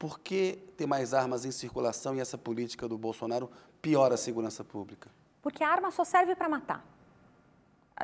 Por que ter mais armas em circulação e essa política do Bolsonaro piora a segurança pública? Porque a arma só serve para matar.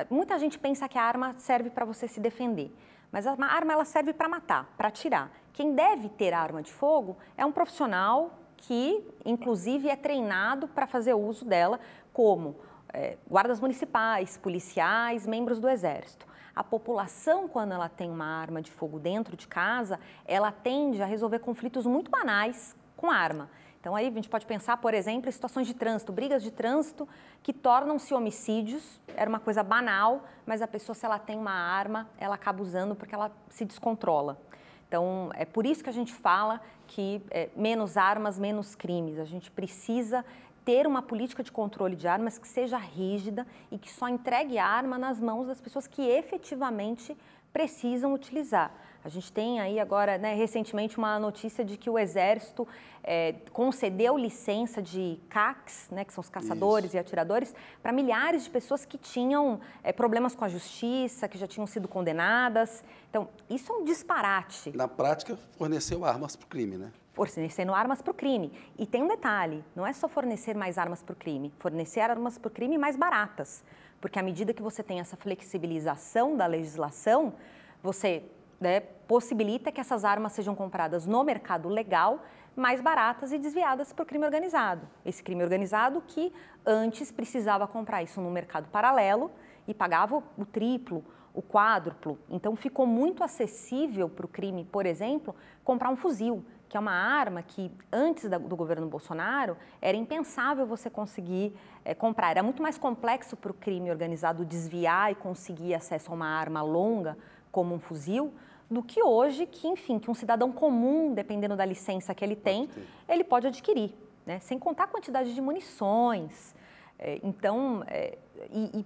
Muita gente pensa que a arma serve para você se defender, mas a arma ela serve para matar, para tirar. Quem deve ter arma de fogo é um profissional que, inclusive, é treinado para fazer uso dela, como é, guardas municipais, policiais, membros do Exército a população, quando ela tem uma arma de fogo dentro de casa, ela tende a resolver conflitos muito banais com arma. Então, aí a gente pode pensar, por exemplo, em situações de trânsito, brigas de trânsito que tornam-se homicídios. Era uma coisa banal, mas a pessoa, se ela tem uma arma, ela acaba usando porque ela se descontrola. Então, é por isso que a gente fala que é, menos armas, menos crimes. A gente precisa ter uma política de controle de armas que seja rígida e que só entregue arma nas mãos das pessoas que efetivamente precisam utilizar. A gente tem aí agora, né, recentemente, uma notícia de que o Exército é, concedeu licença de CACs, né, que são os caçadores Isso. e atiradores, para milhares de pessoas que tinham é, problemas com a justiça, que já tinham sido condenadas. Então, isso é um disparate. Na prática, forneceu armas para o crime, né? fornecendo armas para o crime. E tem um detalhe: não é só fornecer mais armas para o crime, fornecer armas para o crime mais baratas. Porque à medida que você tem essa flexibilização da legislação, você né, possibilita que essas armas sejam compradas no mercado legal, mais baratas e desviadas para o crime organizado. Esse crime organizado que antes precisava comprar isso no mercado paralelo e pagava o triplo, o quádruplo. Então ficou muito acessível para o crime, por exemplo, comprar um fuzil, que é uma arma que antes do governo Bolsonaro era impensável você conseguir é, comprar. Era muito mais complexo para o crime organizado desviar e conseguir acesso a uma arma longa como um fuzil, do que hoje, que enfim, que um cidadão comum, dependendo da licença que ele tem, pode ele pode adquirir, né? Sem contar a quantidade de munições. É, então, é, e, e,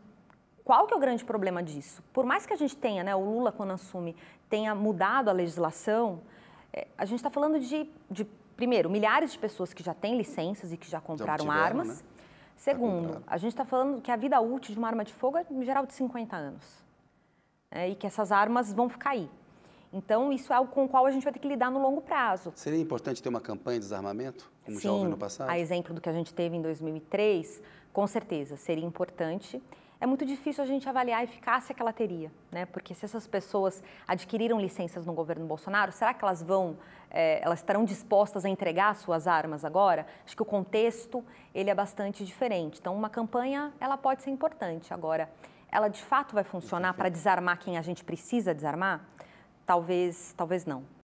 qual que é o grande problema disso? Por mais que a gente tenha, né, o Lula quando assume tenha mudado a legislação, é, a gente está falando de, de, primeiro, milhares de pessoas que já têm licenças e que já compraram já tiveram, armas. Né? Segundo, a gente está falando que a vida útil de uma arma de fogo é, em geral, de 50 anos é, e que essas armas vão ficar aí. Então, isso é algo com o qual a gente vai ter que lidar no longo prazo. Seria importante ter uma campanha de desarmamento, como Sim, já houve no passado? a exemplo do que a gente teve em 2003, com certeza, seria importante. É muito difícil a gente avaliar a eficácia que ela teria, né? Porque se essas pessoas adquiriram licenças no governo Bolsonaro, será que elas vão, é, elas estarão dispostas a entregar suas armas agora? Acho que o contexto ele é bastante diferente. Então, uma campanha ela pode ser importante agora ela de fato vai funcionar para desarmar quem a gente precisa desarmar? Talvez, talvez não.